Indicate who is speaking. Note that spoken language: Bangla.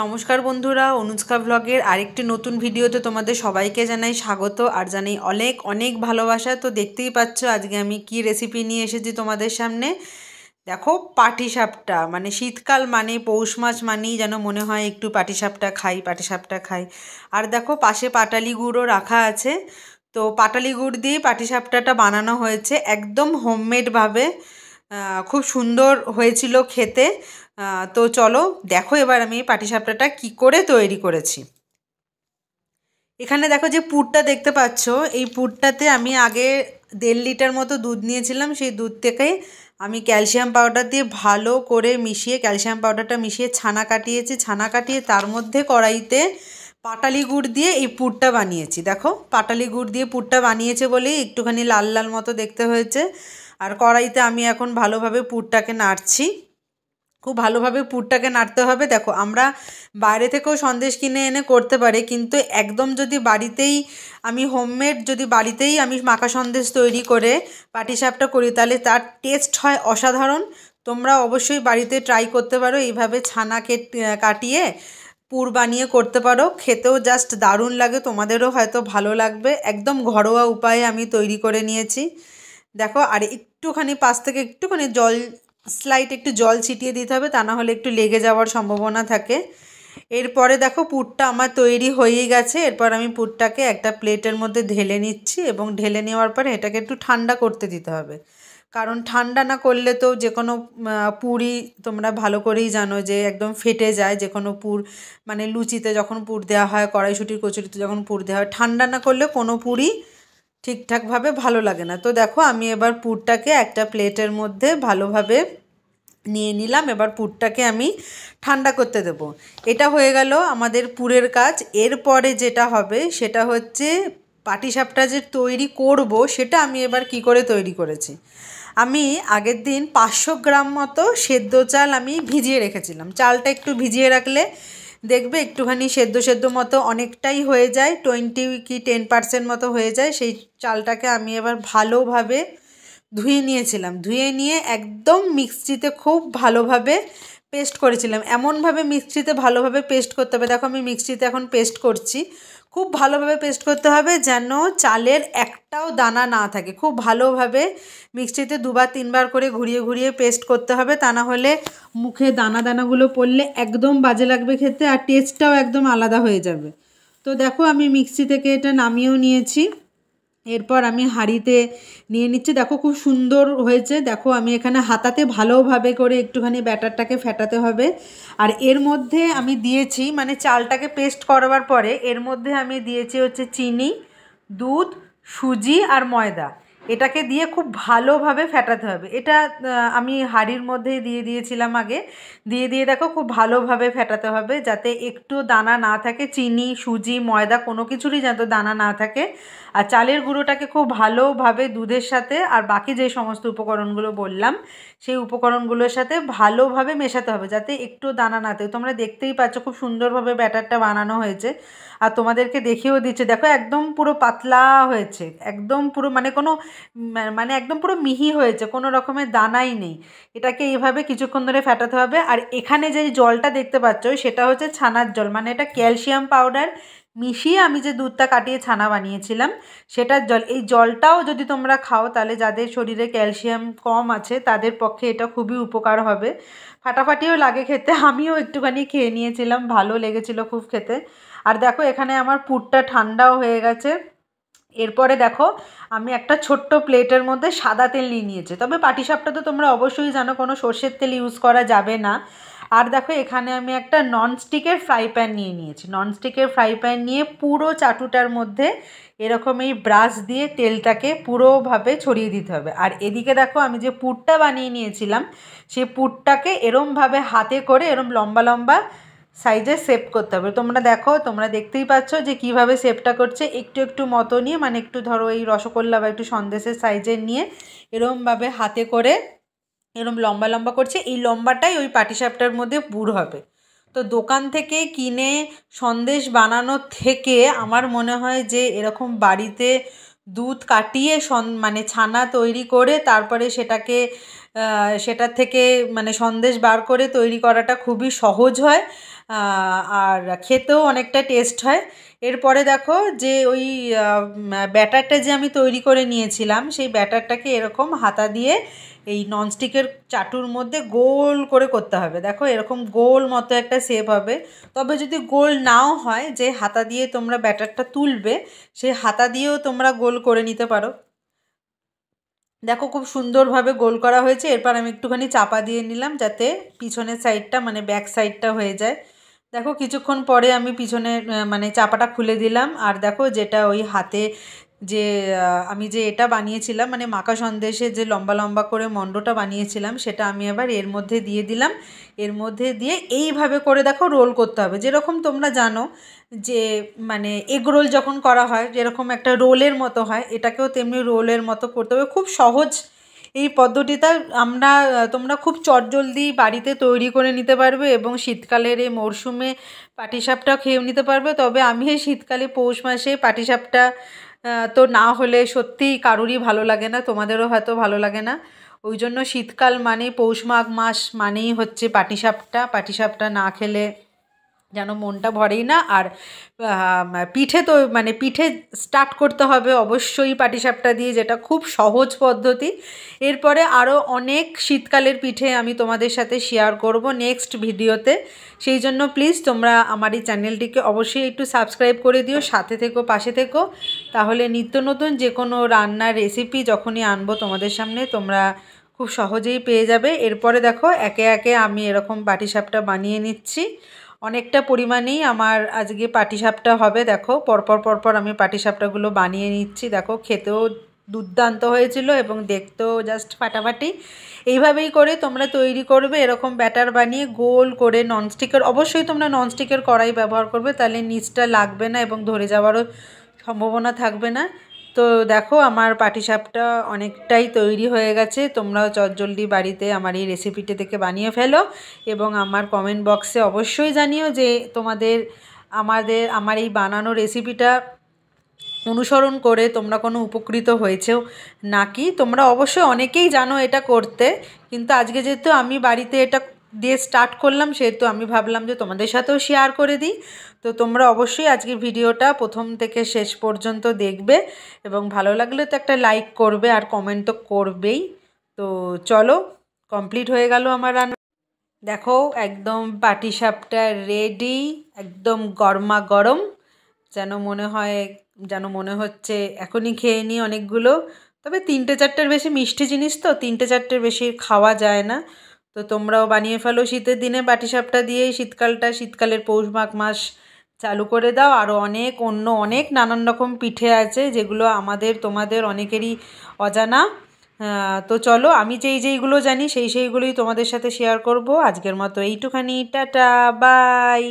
Speaker 1: নমস্কার বন্ধুরা অনুষ্কা ব্লগের আরেকটি নতুন ভিডিওতে তোমাদের সবাইকে জানাই স্বাগত আর জানাই অনেক অনেক ভালোবাসা তো দেখতেই পাচ্ছ আজকে আমি কি রেসিপি নিয়ে এসেছি তোমাদের সামনে দেখো পাটিসাপটা মানে শীতকাল মানে পৌষ মাছ মানেই যেন মনে হয় একটু পাটিসাপটা খাই পাটিসাপটা খাই আর দেখো পাশে পাটালি গুঁড়ো রাখা আছে তো পাটালি গুড় দিয়ে পাটিসাপটাটা বানানো হয়েছে একদম হোমমেডভাবে খুব সুন্দর হয়েছিল খেতে তো চলো দেখো এবার আমি পাটিসাপটাটা কি করে তৈরি করেছি এখানে দেখো যে পুরটা দেখতে পাচ্ছ এই পুরটাতে আমি আগে দেড় লিটার মতো দুধ নিয়েছিলাম সেই দুধ থেকে আমি ক্যালসিয়াম পাউডার দিয়ে ভালো করে মিশিয়ে ক্যালসিয়াম পাউডারটা মিশিয়ে ছানা কাটিয়েছি ছানা কাটিয়ে তার মধ্যে কড়াইতে পাটালি গুড় দিয়ে এই পুরটা বানিয়েছি দেখো পাটালি গুড় দিয়ে পুরটা বানিয়েছে বলেই একটুখানি লাল লাল মতো দেখতে হয়েছে আর কড়াইতে আমি এখন ভালোভাবে পুরটাকে নাড়ছি খুব ভালোভাবে পুরটাকে নাড়তে হবে দেখো আমরা বাইরে থেকেও সন্দেশ কিনে এনে করতে পারি কিন্তু একদম যদি বাড়িতেই আমি হোমমেড যদি বাড়িতেই আমি মাখা সন্দেশ তৈরি করে পাটিসাপটা করি তাহলে তার টেস্ট হয় অসাধারণ তোমরা অবশ্যই বাড়িতে ট্রাই করতে পারো এইভাবে ছানা কাটিয়ে পুর বানিয়ে করতে পারো খেতেও জাস্ট দারুণ লাগে তোমাদেরও হয়তো ভালো লাগবে একদম ঘরোয়া উপায়ে আমি তৈরি করে নিয়েছি দেখো আর একটুখানি পাশ থেকে একটুখানি জল স্লাইট একটু জল ছিটিয়ে দিতে হবে তা না হলে একটু লেগে যাওয়ার সম্ভাবনা থাকে এরপরে দেখো পুরটা আমার তৈরি হয়ে গেছে এরপর আমি পুরটাকে একটা প্লেটের মধ্যে ঢেলে নিচ্ছি এবং ঢেলে নেওয়ার পরে এটাকে একটু ঠান্ডা করতে দিতে হবে কারণ ঠান্ডা না করলে তো যে কোনো পুরি তোমরা ভালো করেই জানো যে একদম ফেটে যায় যে কোনো পুর মানে লুচিতে যখন পুর দেওয়া হয় কড়াইশুটির কচুরিতে যখন পুর দেওয়া হয় ঠান্ডা না করলে কোনো পুরি ঠিকঠাকভাবে ভালো লাগে না তো দেখো আমি এবার পুরটাকে একটা প্লেটের মধ্যে ভালোভাবে নিয়ে নিলাম এবার পুরটাকে আমি ঠান্ডা করতে দেব এটা হয়ে গেল আমাদের পুরের কাজ এরপরে যেটা হবে সেটা হচ্ছে পাটিসাপটা যে তৈরি করব সেটা আমি এবার কি করে তৈরি করেছি আমি আগের দিন পাঁচশো গ্রাম মতো সেদ্ধ চাল আমি ভিজিয়ে রেখেছিলাম চালটা একটু ভিজিয়ে রাখলে দেখবে একটুখানি সেদ্ধ সেদ্ধ মতো অনেকটাই হয়ে যায় টোয়েন্টি কি টেন পার্সেন্ট মতো হয়ে যায় সেই চালটাকে আমি এবার ভালোভাবে ধুয়ে নিয়েছিলাম ধুয়ে নিয়ে একদম মিক্সিতে খুব ভালোভাবে পেস্ট করেছিলাম এমনভাবে মিক্সিতে ভালোভাবে পেস্ট করতে হবে দেখো আমি মিক্সিতে এখন পেস্ট করছি খুব ভালোভাবে পেস্ট করতে হবে যেন চালের একটাও দানা না থাকে খুব ভালোভাবে মিক্সিতে দুবার তিনবার করে ঘুরিয়ে ঘুরিয়ে পেস্ট করতে হবে তা না হলে মুখে দানা দানাগুলো পড়লে একদম বাজে লাগবে খেতে আর টেস্টটাও একদম আলাদা হয়ে যাবে তো দেখো আমি মিক্সি থেকে এটা নামিয়েও নিয়েছি এরপর আমি হাঁড়িতে নিয়ে নিচ্ছি দেখো খুব সুন্দর হয়েছে দেখো আমি এখানে হাতাতে ভালোভাবে করে একটুখানি ব্যাটারটাকে ফেটাতে হবে আর এর মধ্যে আমি দিয়েছি মানে চালটাকে পেস্ট করবার পরে এর মধ্যে আমি দিয়েছি হচ্ছে চিনি দুধ সুজি আর ময়দা এটাকে দিয়ে খুব ভালোভাবে ফেটাতে হবে এটা আমি হাড়ির মধ্যে দিয়ে দিয়েছিলাম আগে দিয়ে দিয়ে দেখো খুব ভালোভাবে ফেটাতে হবে যাতে একটু দানা না থাকে চিনি সুজি ময়দা কোনো কিছুরই যাতে দানা না থাকে আর চালের গুঁড়োটাকে খুব ভালোভাবে দুধের সাথে আর বাকি যে সমস্ত উপকরণগুলো বললাম সেই উপকরণগুলোর সাথে ভালোভাবে মেশাতে হবে যাতে একটু দানা না থাকে তোমরা দেখতেই পাচ্ছ খুব সুন্দরভাবে ব্যাটারটা বানানো হয়েছে আর তোমাদেরকে দেখিয়েও দিচ্ছে দেখো একদম পুরো পাতলা হয়েছে একদম পুরো মানে কোনো মানে একদম পুরো মিহি হয়েছে কোনো রকমের দানাই নেই এটাকে এভাবে কিছুক্ষণ ধরে ফেটাতে হবে আর এখানে যে জলটা দেখতে পাচ্ছ সেটা হচ্ছে ছানার জল মানে এটা ক্যালসিয়াম পাউডার মিশিয়ে আমি যে দুধটা কাটিয়ে ছানা বানিয়েছিলাম সেটার জল এই জলটাও যদি তোমরা খাও তাহলে যাদের শরীরে ক্যালসিয়াম কম আছে তাদের পক্ষে এটা খুবই উপকার হবে ফাটাফাটিও লাগে খেতে আমিও একটুখানি খেয়ে নিয়েছিলাম ভালো লেগেছিল খুব খেতে আর দেখো এখানে আমার পুরটা ঠান্ডাও হয়ে গেছে এরপরে দেখো আমি একটা ছোট্ট প্লেটের মধ্যে সাদা তেল নিয়ে নিয়েছি তবে পাটিসাপটা তো তোমরা অবশ্যই জানো কোনো সর্ষের তেল ইউজ করা যাবে না আর দেখো এখানে আমি একটা ননস্টিকের ফ্রাই প্যান নিয়ে নিয়েছি ননস্টিকের ফ্রাই প্যান নিয়ে পুরো চাটুটার মধ্যে এরকম এই ব্রাশ দিয়ে তেলটাকে পুরোভাবে ছড়িয়ে দিতে হবে আর এদিকে দেখো আমি যে পুরটা বানিয়ে নিয়েছিলাম সেই পুরটাকে এরমভাবে হাতে করে এরম লম্বা লম্বা সাইজে সেপ করতে হবে তোমরা দেখো তোমরা দেখতেই পাচ্ছ যে কিভাবে সেপটা করছে একটু একটু মতো নিয়ে মানে একটু ধরো এই রসগোল্লা বা একটু সন্দেশের সাইজের নিয়ে এরমভাবে হাতে করে এরম লম্বা লম্বা করছে এই লম্বাটাই ওই পাটিসাপটার মধ্যে বুড় হবে তো দোকান থেকে কিনে সন্দেশ বানানো থেকে আমার মনে হয় যে এরকম বাড়িতে দুধ কাটিয়ে সন মানে ছানা তৈরি করে তারপরে সেটাকে সেটার থেকে মানে সন্দেশ বার করে তৈরি করাটা খুবই সহজ হয় আর খেতেও অনেকটা টেস্ট হয় এরপরে দেখো যে ওই ব্যাটারটা যে আমি তৈরি করে নিয়েছিলাম সেই ব্যাটারটাকে এরকম হাতা দিয়ে এই ননস্টিকের চাটুর মধ্যে গোল করে করতে হবে দেখো এরকম গোল মতো একটা সেপ হবে তবে যদি গোল নাও হয় যে হাতা দিয়ে তোমরা ব্যাটারটা তুলবে সেই হাতা দিয়েও তোমরা গোল করে নিতে পারো দেখো খুব সুন্দরভাবে গোল করা হয়েছে এরপর আমি একটুখানি চাপা দিয়ে নিলাম যাতে পিছনের সাইডটা মানে ব্যাক সাইডটা হয়ে যায় দেখো কিছুক্ষণ পরে আমি পিছনে মানে চাপাটা খুলে দিলাম আর দেখো যেটা ওই হাতে যে আমি যে এটা বানিয়েছিলাম মানে মাকা সন্দেশে যে লম্বা লম্বা করে মণ্ডটা বানিয়েছিলাম সেটা আমি আবার এর মধ্যে দিয়ে দিলাম এর মধ্যে দিয়ে এইভাবে করে দেখো রোল করতে হবে যেরকম তোমরা জানো যে মানে এগ রোল যখন করা হয় যেরকম একটা রোলের মতো হয় এটাকেও তেমনি রোলের মতো করতে হবে খুব সহজ এই পদ্ধতিটা আমরা তোমরা খুব চটজলদি বাড়িতে তৈরি করে নিতে পারবে এবং শীতকালের এই মরশুমে পাটিসাপটা খেয়ে নিতে পারবে তবে আমি এই শীতকালে পৌষ মাসে পাটিসাপটা তো না হলে সত্যিই কারোরই ভালো লাগে না তোমাদেরও হয়তো ভালো লাগে না ওই জন্য শীতকাল মানে পৌষ মাঘ মাস মানেই হচ্ছে পাটিসাপটা পাটিসাপটা না খেলে যেন মনটা ভরেই না আর পিঠে তো মানে পিঠে স্টার্ট করতে হবে অবশ্যই পাটিসাপটা দিয়ে যেটা খুব সহজ পদ্ধতি এরপরে আরও অনেক শীতকালের পিঠে আমি তোমাদের সাথে শেয়ার করব নেক্সট ভিডিওতে সেই জন্য প্লিজ তোমরা আমার এই চ্যানেলটিকে অবশ্যই একটু সাবস্ক্রাইব করে দিও সাথে থেকো পাশে থেকো তাহলে নিত্য নতুন যে কোনো রান্নার রেসিপি যখনই আনবো তোমাদের সামনে তোমরা খুব সহজেই পেয়ে যাবে এরপরে দেখো একে একে আমি এরকম পাটিসাপটা বানিয়ে নিচ্ছি অনেকটা পরিমাণেই আমার আজকে পাটিসাপটা হবে দেখো পরপর পরপর আমি পাটিসাপটাগুলো বানিয়ে নিচ্ছি দেখো খেতেও দুর্দান্ত হয়েছিল এবং দেখতেও জাস্ট ফাটাফাটি এইভাবেই করে তোমরা তৈরি করবে এরকম ব্যাটার বানিয়ে গোল করে ননস্টিকের অবশ্যই তোমরা ননস্টিকের কড়াই ব্যবহার করবে তাহলে নিচটা লাগবে না এবং ধরে যাওয়ারও সম্ভাবনা থাকবে না তো দেখো আমার পাটিসাপটা অনেকটাই তৈরি হয়ে গেছে তোমরাও চটজলদি বাড়িতে আমার এই রেসিপিটা থেকে বানিয়ে ফেলো এবং আমার কমেন্ট বক্সে অবশ্যই জানিও যে তোমাদের আমাদের আমার এই বানানো রেসিপিটা অনুসরণ করে তোমরা কোনো উপকৃত হয়েছেও নাকি তোমরা অবশ্যই অনেকেই জানো এটা করতে কিন্তু আজকে যেহেতু আমি বাড়িতে এটা দিয়ে স্টার্ট করলাম সেহেতু আমি ভাবলাম যে তোমাদের সাথেও শেয়ার করে দিই তো তোমরা অবশ্যই আজকের ভিডিওটা প্রথম থেকে শেষ পর্যন্ত দেখবে এবং ভালো লাগলে তো একটা লাইক করবে আর কমেন্ট তো করবেই তো চলো কমপ্লিট হয়ে গেল আমার রান্না দেখো একদম সাপটা রেডি একদম গরমা গরম যেন মনে হয় যেন মনে হচ্ছে এখনই খেয়ে নিই অনেকগুলো তবে তিনটে চারটের বেশি মিষ্টি জিনিস তো তিনটে চারটের বেশি খাওয়া যায় না তো তোমরাও বানিয়ে ফেলো শীতের দিনে সাপটা দিয়েই শীতকালটা শীতকালের পৌষ মাঘ মাস চালু করে দাও আরও অনেক অন্য অনেক নানান রকম পিঠে আছে যেগুলো আমাদের তোমাদের অনেকেরই অজানা তো চলো আমি যেই যেইগুলো জানি সেই সেইগুলোই তোমাদের সাথে শেয়ার করব আজকের মতো এইটুখানি টাটা বাই